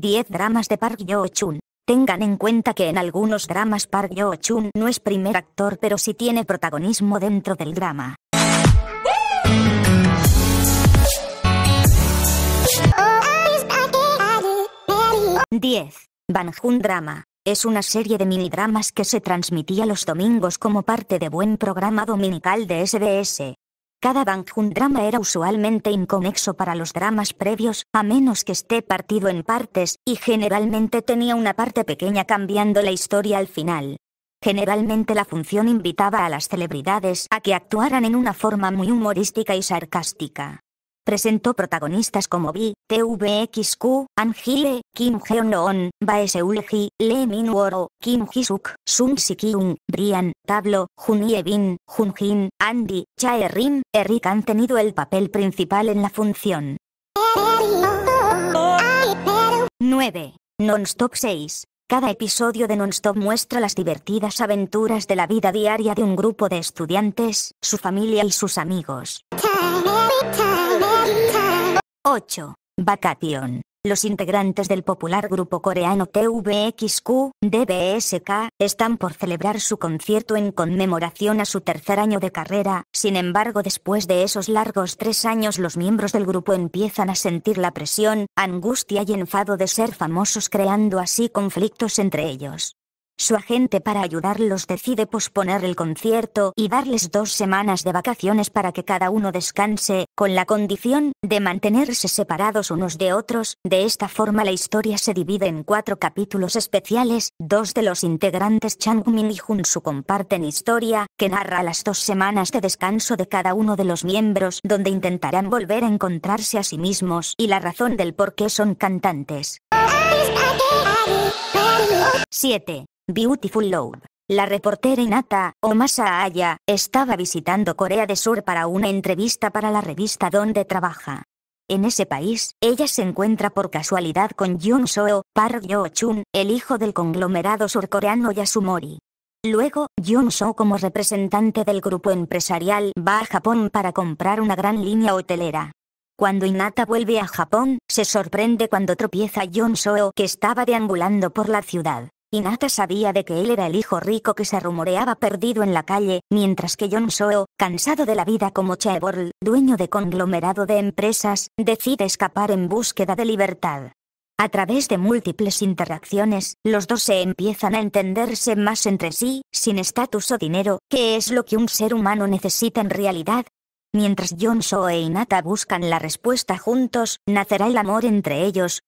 10 dramas de Park Yo-chun. Tengan en cuenta que en algunos dramas Park Yo-chun no es primer actor pero sí tiene protagonismo dentro del drama. 10. Banjun Drama. Es una serie de minidramas que se transmitía los domingos como parte de buen programa dominical de SBS. Cada Bangjun drama era usualmente inconexo para los dramas previos, a menos que esté partido en partes, y generalmente tenía una parte pequeña cambiando la historia al final. Generalmente la función invitaba a las celebridades a que actuaran en una forma muy humorística y sarcástica. Presentó protagonistas como B, TVXQ, Le, Kim Jeon-on, Bae Seul-ji, Lee Min-woro, Kim ji Sun Si-kyung, Brian, Tablo, ye Bin, Jun-jin, Andy, Chae-rim, Eric han tenido el papel principal en la función. 9. Nonstop 6. Cada episodio de Nonstop muestra las divertidas aventuras de la vida diaria de un grupo de estudiantes, su familia y sus amigos. 8. Vacation. Los integrantes del popular grupo coreano TVXQ, DBSK, están por celebrar su concierto en conmemoración a su tercer año de carrera, sin embargo después de esos largos tres años los miembros del grupo empiezan a sentir la presión, angustia y enfado de ser famosos creando así conflictos entre ellos. Su agente para ayudarlos decide posponer el concierto y darles dos semanas de vacaciones para que cada uno descanse, con la condición de mantenerse separados unos de otros. De esta forma la historia se divide en cuatro capítulos especiales, dos de los integrantes Changmin y Junsu comparten historia, que narra las dos semanas de descanso de cada uno de los miembros donde intentarán volver a encontrarse a sí mismos y la razón del por qué son cantantes. 7. Beautiful Love. La reportera Inata Omasa Aya estaba visitando Corea del Sur para una entrevista para la revista donde trabaja. En ese país, ella se encuentra por casualidad con Jung Soo, Park Yo-chun, el hijo del conglomerado surcoreano Yasumori. Luego, Jung Soo como representante del grupo empresarial va a Japón para comprar una gran línea hotelera. Cuando Inata vuelve a Japón, se sorprende cuando tropieza a Jung Soo que estaba deambulando por la ciudad. Hinata sabía de que él era el hijo rico que se rumoreaba perdido en la calle, mientras que John Soo, cansado de la vida como Chaeborl, dueño de conglomerado de empresas, decide escapar en búsqueda de libertad. A través de múltiples interacciones, los dos se empiezan a entenderse más entre sí, sin estatus o dinero, que es lo que un ser humano necesita en realidad. Mientras John Soo e Inata buscan la respuesta juntos, nacerá el amor entre ellos.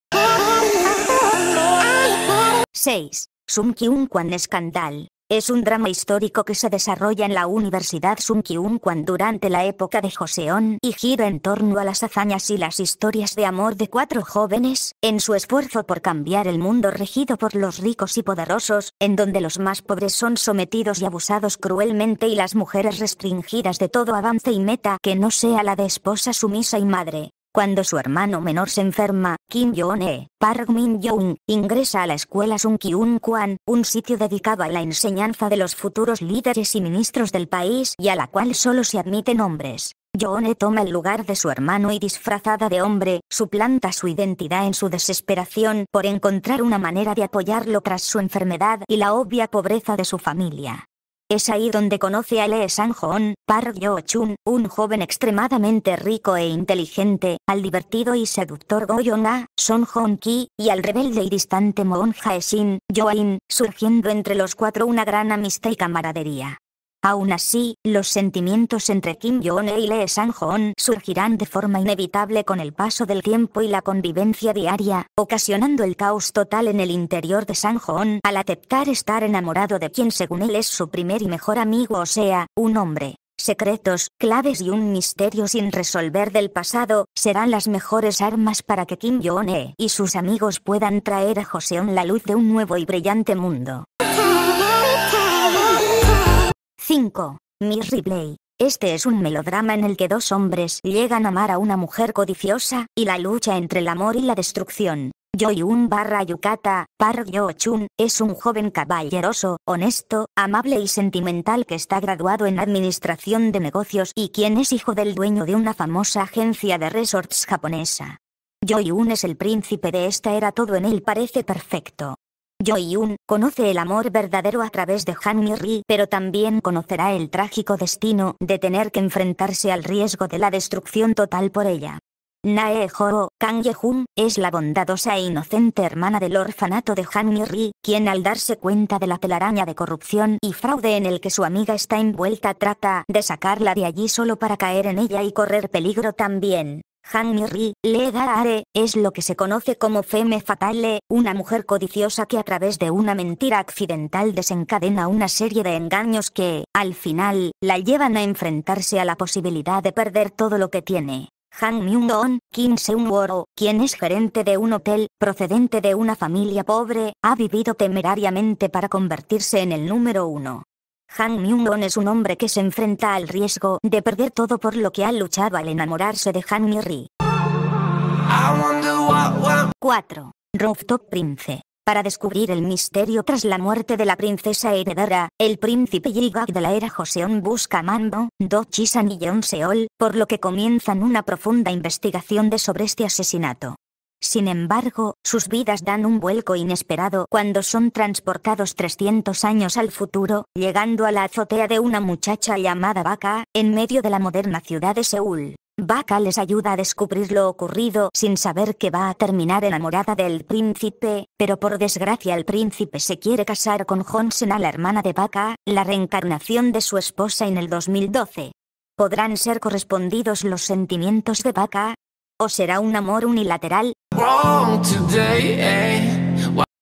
6. Sun Kyung Kwan Escandal. Es un drama histórico que se desarrolla en la Universidad Sun Kyung Kwan durante la época de Joseon y gira en torno a las hazañas y las historias de amor de cuatro jóvenes, en su esfuerzo por cambiar el mundo regido por los ricos y poderosos, en donde los más pobres son sometidos y abusados cruelmente y las mujeres restringidas de todo avance y meta que no sea la de esposa sumisa y madre. Cuando su hermano menor se enferma, Kim Jong-e, Park Min-young, ingresa a la escuela Sun Kwan, un sitio dedicado a la enseñanza de los futuros líderes y ministros del país y a la cual solo se admiten hombres. Yoone toma el lugar de su hermano y disfrazada de hombre, suplanta su identidad en su desesperación por encontrar una manera de apoyarlo tras su enfermedad y la obvia pobreza de su familia. Es ahí donde conoce a Lee sang hoon Park Yo-chun, un joven extremadamente rico e inteligente, al divertido y seductor Go yong Son Hong-ki, y al rebelde y distante Moon jae sin jo in surgiendo entre los cuatro una gran amistad y camaradería. Aún así, los sentimientos entre Kim Jong-e y Lee San hoon surgirán de forma inevitable con el paso del tiempo y la convivencia diaria, ocasionando el caos total en el interior de San hoon al aceptar estar enamorado de quien según él es su primer y mejor amigo o sea, un hombre secretos, claves y un misterio sin resolver del pasado, serán las mejores armas para que Kim Jong-e y sus amigos puedan traer a Joseon la luz de un nuevo y brillante mundo. 5. Miss Este es un melodrama en el que dos hombres llegan a amar a una mujer codiciosa, y la lucha entre el amor y la destrucción. Joyun barra Yukata, par Yo-chun, es un joven caballeroso, honesto, amable y sentimental que está graduado en administración de negocios y quien es hijo del dueño de una famosa agencia de resorts japonesa. Joyun es el príncipe de esta era todo en él parece perfecto, yoon conoce el amor verdadero a través de Han Ri, pero también conocerá el trágico destino de tener que enfrentarse al riesgo de la destrucción total por ella. Nae Joo, Kang Ye-hun, es la bondadosa e inocente hermana del orfanato de Han Ri, quien al darse cuenta de la telaraña de corrupción y fraude en el que su amiga está envuelta trata de sacarla de allí solo para caer en ella y correr peligro también. Da Are, es lo que se conoce como Femme Fatale, una mujer codiciosa que a través de una mentira accidental desencadena una serie de engaños que, al final, la llevan a enfrentarse a la posibilidad de perder todo lo que tiene. Han Myung-on, Kim Seung-woro, quien es gerente de un hotel, procedente de una familia pobre, ha vivido temerariamente para convertirse en el número uno. Han Myung-won es un hombre que se enfrenta al riesgo de perder todo por lo que ha luchado al enamorarse de Han Mi-ri. 4. Rooftop Prince. Para descubrir el misterio tras la muerte de la princesa heredera, el príncipe Yigak de la era Joseon busca a Do Chisan y Yeon Seol, por lo que comienzan una profunda investigación de sobre este asesinato. Sin embargo, sus vidas dan un vuelco inesperado cuando son transportados 300 años al futuro, llegando a la azotea de una muchacha llamada Baka, en medio de la moderna ciudad de Seúl. Baka les ayuda a descubrir lo ocurrido sin saber que va a terminar enamorada del príncipe, pero por desgracia el príncipe se quiere casar con Honsena la hermana de Baka, la reencarnación de su esposa en el 2012. ¿Podrán ser correspondidos los sentimientos de Baka? ¿O será un amor unilateral, 3.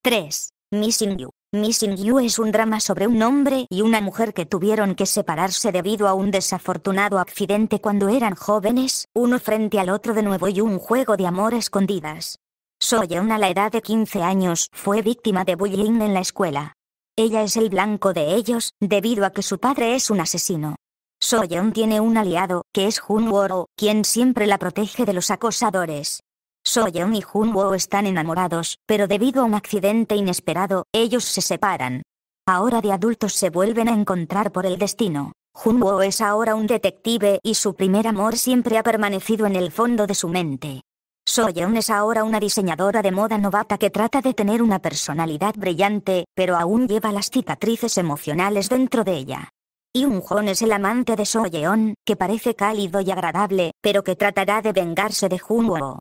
Eh? Missing You. Missing You es un drama sobre un hombre y una mujer que tuvieron que separarse debido a un desafortunado accidente cuando eran jóvenes, uno frente al otro de nuevo y un juego de amor escondidas. Soyeon a la edad de 15 años fue víctima de bullying en la escuela. Ella es el blanco de ellos, debido a que su padre es un asesino. Soyeon tiene un aliado, que es Jun Woro, quien siempre la protege de los acosadores. Soyeon y Junwoo están enamorados, pero debido a un accidente inesperado, ellos se separan. Ahora de adultos se vuelven a encontrar por el destino. Junwoo es ahora un detective y su primer amor siempre ha permanecido en el fondo de su mente. Soyeon es ahora una diseñadora de moda novata que trata de tener una personalidad brillante, pero aún lleva las cicatrices emocionales dentro de ella. Y joven es el amante de Soyeon, que parece cálido y agradable, pero que tratará de vengarse de Junwoo.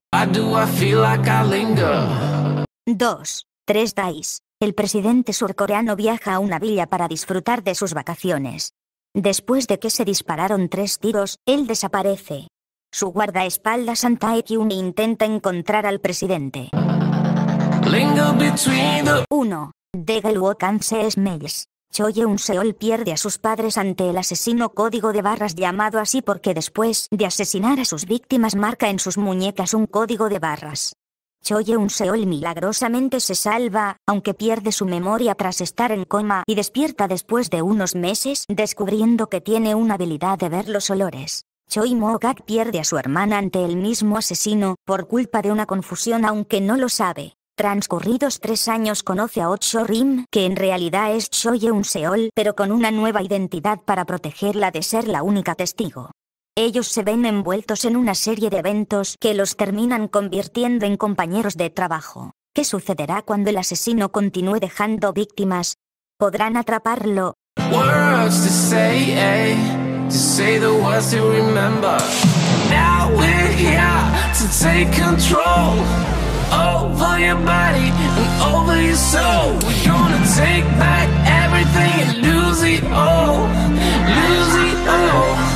2. 3 Dais. El presidente surcoreano viaja a una villa para disfrutar de sus vacaciones. Después de que se dispararon tres tiros, él desaparece. Su guardaespaldas Antae-Kyun intenta encontrar al presidente. 1. Wokan se Smells. Choye seol pierde a sus padres ante el asesino código de barras llamado así porque después de asesinar a sus víctimas marca en sus muñecas un código de barras. Choye seol milagrosamente se salva, aunque pierde su memoria tras estar en coma y despierta después de unos meses descubriendo que tiene una habilidad de ver los olores. Choi Mogak pierde a su hermana ante el mismo asesino, por culpa de una confusión aunque no lo sabe. Transcurridos tres años conoce a Ocho Rim, que en realidad es Choye un Seol pero con una nueva identidad para protegerla de ser la única testigo. Ellos se ven envueltos en una serie de eventos que los terminan convirtiendo en compañeros de trabajo. ¿Qué sucederá cuando el asesino continúe dejando víctimas? ¿Podrán atraparlo? over your body and over your soul. We're gonna take back everything and lose it all, lose it all.